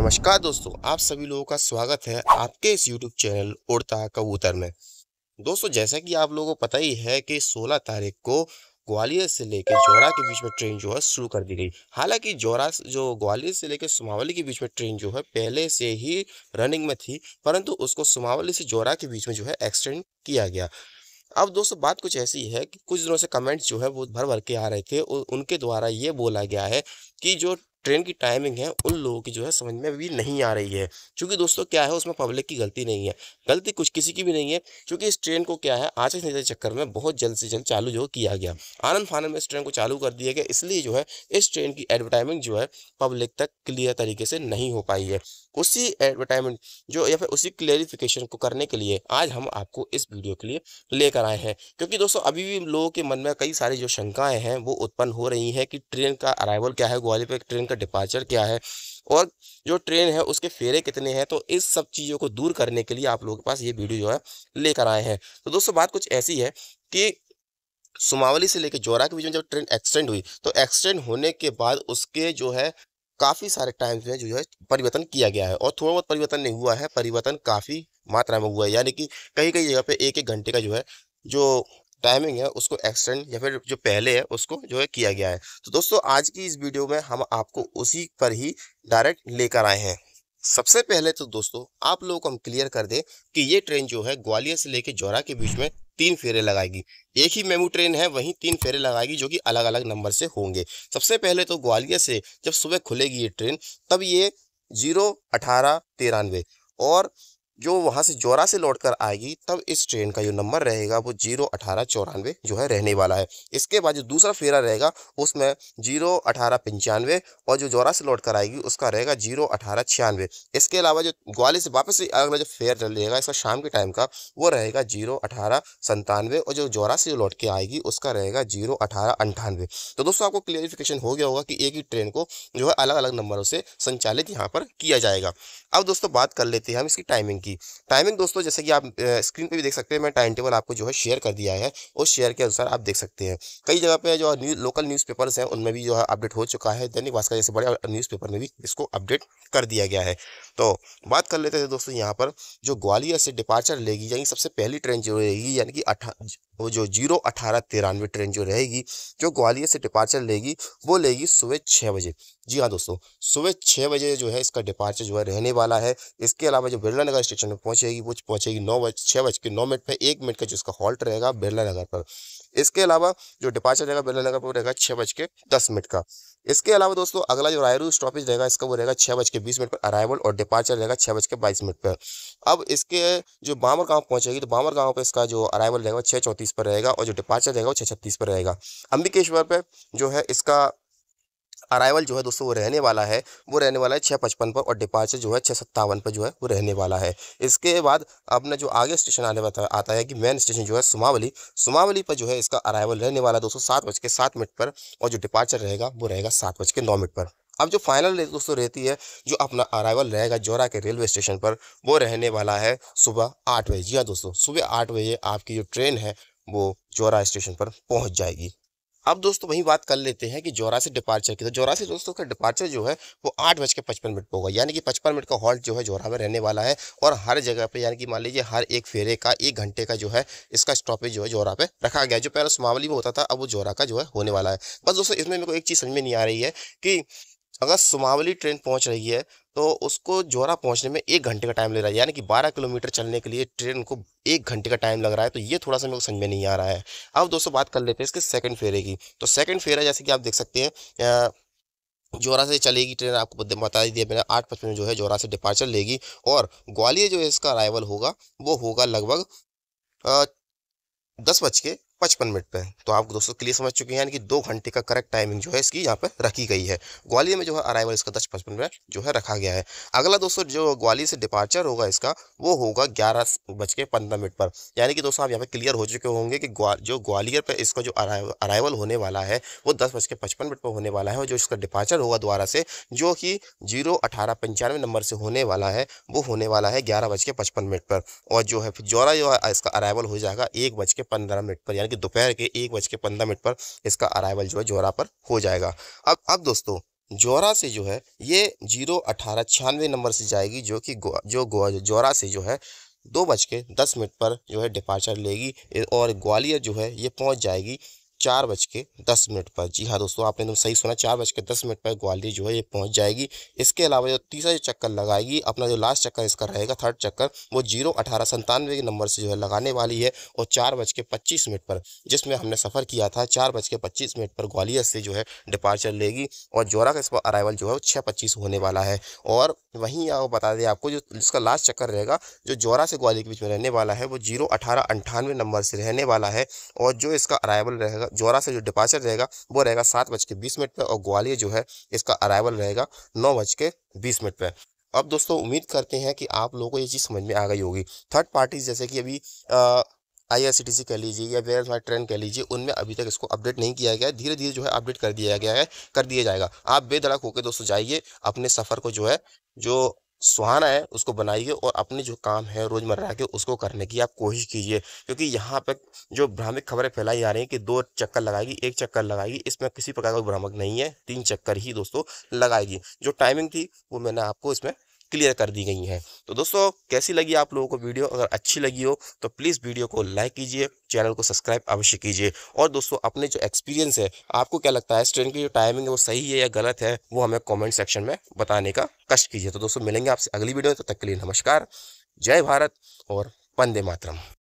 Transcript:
नमस्कार दोस्तों आप सभी लोगों का स्वागत है आपके इस YouTube चैनल उड़ता कबूतर में दोस्तों जैसा कि आप लोगों को पता ही है कि 16 तारीख को ग्वालियर से लेकर जोरा के बीच में ट्रेन जो है शुरू कर दी गई हालांकि जोरा जो ग्वालियर से लेकर सुमावली के बीच में ट्रेन जो है पहले से ही रनिंग में थी परंतु उसको सुमावली से जोरा के बीच में जो है एक्सटेंड किया गया अब दोस्तों बात कुछ ऐसी है कि कुछ दिनों से कमेंट्स जो है वो भर भर के आ रहे थे और उनके द्वारा ये बोला गया है कि जो ट्रेन की टाइमिंग है उन लोगों की जो है समझ में अभी नहीं आ रही है क्योंकि दोस्तों क्या है उसमें पब्लिक की गलती नहीं है गलती कुछ किसी की भी नहीं है क्योंकि इस ट्रेन को क्या है आचार संहिता के चक्कर में बहुत जल्द से जल्द चालू जो किया गया आनंद फानंद में इस ट्रेन को चालू कर दिया गया इसलिए जो है इस ट्रेन की एडवर्टाइजमेंट जो है पब्लिक तक क्लियर तरीके से नहीं हो पाई है उसी एडवर्टाइजमेंट जो या फिर उसी क्लेरिफिकेशन को करने के लिए आज हम आपको इस वीडियो के लिए लेकर आए हैं क्योंकि दोस्तों अभी भी लोगों के मन में कई सारी जो शंकाएं हैं वो उत्पन्न हो रही हैं कि ट्रेन का अराइवल क्या है ग्वालियर पर ट्रेन का डिपार्चर क्या है और जो ट्रेन है उसके फेरे कितने हैं तो इस सब चीज़ों को दूर करने के लिए आप लोगों के पास ये वीडियो जो है लेकर आए हैं तो दोस्तों बात कुछ ऐसी है कि सुमावली से लेकर जोरा के बीच में जब ट्रेन एक्सटेंड हुई तो एक्सटेंड होने के बाद उसके जो है काफ़ी सारे टाइम्स में जो है परिवर्तन किया गया है और थोड़ा बहुत परिवर्तन नहीं हुआ है परिवर्तन काफ़ी मात्रा में हुआ है यानी कि कहीं कहीं जगह पे एक एक घंटे का जो है जो टाइमिंग है उसको एक्सटेंड या फिर जो पहले है उसको जो है किया गया है तो दोस्तों आज की इस वीडियो में हम आपको उसी पर ही डायरेक्ट लेकर आए हैं सबसे पहले तो दोस्तों आप लोगों को हम क्लियर कर दें कि ये ट्रेन जो है ग्वालियर से लेकर जौरा के बीच में तीन फेरे लगाएगी एक ही मेमू ट्रेन है वहीं तीन फेरे लगाएगी जो कि अलग अलग नंबर से होंगे सबसे पहले तो ग्वालियर से जब सुबह खुलेगी ये ट्रेन तब ये जीरो अठारह तिरानवे और जो वहाँ से जोरा से लौट कर आएगी तब इस ट्रेन का जो नंबर रहेगा वो जीरो अठारह चौरानवे जो है रहने वाला है इसके बाद जो दूसरा फेरा रहेगा उसमें जीरो अठारह पंचानवे और जो जोरा से लौट कर आएगी उसका रहेगा जीरो अठारह छियानवे इसके अलावा जो ग्वालियर से वापस अगला जो फेयर रहेगा इसका शाम के टाइम का वो रहेगा जीरो अठारह संतानवे और जो जोरा से जो लौट के आएगी उसका रहेगा जीरो अठारह अंठानवे तो दोस्तों आपको क्लियरिफिकेशन हो गया होगा कि एक ही ट्रेन को जो है अलग अलग नंबरों से संचालित यहाँ पर किया जाएगा अब दोस्तों बात कर लेते हैं हम इसकी टाइमिंग की होगी टाइमिंग दोस्तों जैसे कि आप स्क्रीन पे भी देख सकते हैं मैं टाइम टेबल आपको जो है शेयर कर दिया है उस शेयर के अनुसार आप देख सकते हैं कई जगह पे जो न्यू लोकल न्यूज़ पेपर्स हैं उनमें भी जो है अपडेट हो चुका है दैनिक भास्कर जैसे बड़े न्यूज़पेपर में भी इसको अपडेट कर दिया गया है तो बात कर लेते हैं दोस्तों यहाँ पर जो ग्वालियर से डिपार्चर लेगी यानी सबसे पहली ट्रेन जो रहेगी यानी कि वो जो जीरो अठारह तिरानवे ट्रेन जो रहेगी जो ग्वालियर से डिपार्चर लेगी वो लेगी सुबह छः बजे जी हाँ दोस्तों सुबह छः बजे जो है इसका डिपार्चर जो है रहने वाला है इसके अलावा जो बिरला नगर स्टेशन में पहुँचेगी वो पहुँचेगी नौ बज छः बज के नौ मिनट पर एक मिनट का जो इसका हॉल्ट रहेगा बिरला नगर पर इसके अलावा जो डिपार्चर रहेगा बेलन रहेगा वो रहेगा छः बज के दस मिनट का इसके अलावा दोस्तों अगला जो रायरू स्टॉपेज रहेगा इसका वो रहेगा छः बज के बीस मिनट पर अराइवल और डिपार्चर रहेगा छः बज के बाईस मिनट पर अब इसके जो बामर गाँव पहुँचेगी तो बामर गाँव पर इसका जो अराइवल रहेगा छः चौंतीस पर रहेगा और जो डिपार्चर रहेगा वो छः छत्तीस पर रहेगा अम्बिकेश्वर पर जो है इसका अराइवल जो है दोस्तों वो रहने वाला है वो रहने वाला है छः पचपन पर और डिपार्चर जो है छः सत्तावन पर जो है वो रहने वाला है इसके बाद अपना जो आगे स्टेशन आने वाला आता है कि मेन स्टेशन जो है सुमावली सुमावली पर जो है इसका अराइवल रहने वाला दोस्तों सात बज के सात मिनट पर और जो डिपार्चर रहेगा वो रहेगा सात बज के नौ मिनट पर अब जो फाइनल दोस्तों रहती है जो अपना अराइवल रहेगा जोरा के रेलवे स्टेशन पर वो रहने वाला है सुबह आठ बजे जी हाँ दोस्तों सुबह आठ बजे आपकी जो ट्रेन है वो जोरा स्टेशन पर पहुंच जाएगी अब दोस्तों वही बात कर लेते हैं कि जोरा से डिपार्चर की तो जोरा से दोस्तों का डिपार्चर जो है वो आठ बज के पचपन मिनट पर होगा यानी कि पचपन मिनट का हॉल्ट जो है जोरा में रहने वाला है और हर जगह पर यानी कि मान लीजिए हर एक फेरे का एक घंटे का जो है इसका स्टॉपेज जो है जोरा पे रखा गया जो पहले सुमावली में होता था अब वो जोरा का जो है होने वाला है बस दोस्तों इसमें मेरे को एक चीज़ समझ में नहीं आ रही है कि अगर सुमावली ट्रेन पहुंच रही है तो उसको जोरा पहुंचने में एक घंटे का टाइम ले रहा है यानी कि 12 किलोमीटर चलने के लिए ट्रेन को एक घंटे का टाइम लग रहा है तो ये थोड़ा सा मेरे को समझ में नहीं आ रहा है अब दोस्तों बात कर लेते हैं इसके सेकंड फेरे की तो सेकंड फेरा जैसे कि आप देख सकते हैं जोरा से चलेगी ट्रेन आपको बता दिया मैंने आठ पचपन में जो है जोरा से डिपार्चर लेगी और ग्वालियर जो है इसका अराइवल होगा वो होगा लगभग दस बज के पचपन मिनट पे तो आप दोस्तों क्लियर समझ चुके हैं यानी कि दो घंटे का करेक्ट टाइमिंग जो है इसकी यहाँ पे रखी गई है ग्वालियर में जो है अराइवल इसका दस पचपन मिनट जो है रखा गया है अगला दोस्तों जो ग्वालियर से डिपार्चर होगा इसका वो होगा ग्यारह बज के पंद्रह मिनट पर यानी कि दोस्तों आप यहाँ पे क्लियर हो चुके होंगे कि ग्वा, जो ग्वालियर पर इसका जो अराइवल होने वाला है वो दस बज के पचपन मिनट पर होने वाला है और जो इसका डिपार्चर होगा द्वारा से जो कि जीरो अठारह पंचानवे नंबर से होने वाला है वो होने वाला है ग्यारह बज के पचपन मिनट पर और जो है फिर जोरा जो है इसका अराइवल हो जाएगा एक बज के पंद्रह मिनट पर यानी कि दोपहर के एक बज के पंद्रह मिनट पर इसका अराइवल जो है जोरा पर हो जाएगा अब अब दोस्तों जोरा से जो है ये जीरो अठारह छियानवे नंबर से जाएगी जो कि जो गोवा जोरा से जो है दो बज के दस मिनट पर जो है डिपार्चर लेगी और ग्वालियर जो है ये पहुंच जाएगी चार बज के दस मिनट पर जी हाँ दोस्तों आपने एकदम सही सुना चार बज के दस मिनट पर ग्वालियर जो है ये पहुंच जाएगी इसके अलावा जो तीसरा जो चक्कर लगाएगी अपना जो लास्ट चक्कर इसका रहेगा थर्ड चक्कर वो जीरो अठारह संतानवे के नंबर से जो है लगाने वाली है और चार बज के पच्चीस मिनट पर जिसमें हमने सफ़र किया था चार बज के पच्चीस मिनट पर ग्वालियर से जो है डिपार्चर लेगी और जोरा का इसका अराइवल जो है वो छः पच्चीस होने वाला है और वहीं आप बता दें आपको जो इसका लास्ट चक्कर रहेगा जो जोरा से ग्वालियर के बीच में रहने वाला है वो जीरो अठारह अंठानवे नंबर से रहने वाला है और जो इसका अराइवल रहेगा जोरा से जो डिपार्चर रहेगा वो रहेगा सात बज के बीस मिनट पर और ग्वालियर जो है इसका अराइवल रहेगा नौ बज के बीस मिनट पर अब दोस्तों उम्मीद करते हैं कि आप लोगों को ये चीज़ समझ में आ गई होगी थर्ड पार्टीज जैसे कि अभी I R C T C कह लीजिए या वेयर माई ट्रेन कह लीजिए उनमें अभी तक इसको अपडेट नहीं किया गया है धीरे धीरे जो है अपडेट कर दिया गया है कर दिया जाएगा आप बेधड़क होकर दोस्तों जाइए अपने सफ़र को जो है जो सुहाना है उसको बनाइए और अपने जो काम है रोज़मर्रा के उसको करने की आप कोशिश कीजिए क्योंकि यहाँ पर जो भ्रामक खबरें फैलाई जा रही हैं कि दो चक्कर लगाएगी एक चक्कर लगाएगी इसमें किसी प्रकार का भ्रामक नहीं है तीन चक्कर ही दोस्तों लगाएगी जो टाइमिंग थी वो मैंने आपको इसमें क्लियर कर दी गई हैं तो दोस्तों कैसी लगी आप लोगों को वीडियो अगर अच्छी लगी हो तो प्लीज़ वीडियो को लाइक कीजिए चैनल को सब्सक्राइब अवश्य कीजिए और दोस्तों अपने जो एक्सपीरियंस है आपको क्या लगता है इस ट्रेन की जो टाइमिंग है वो सही है या गलत है वो हमें कॉमेंट सेक्शन में बताने का कष्ट कीजिए तो दोस्तों मिलेंगे आपसे अगली वीडियो में तो तक के लिए नमस्कार जय भारत और वंदे मातरम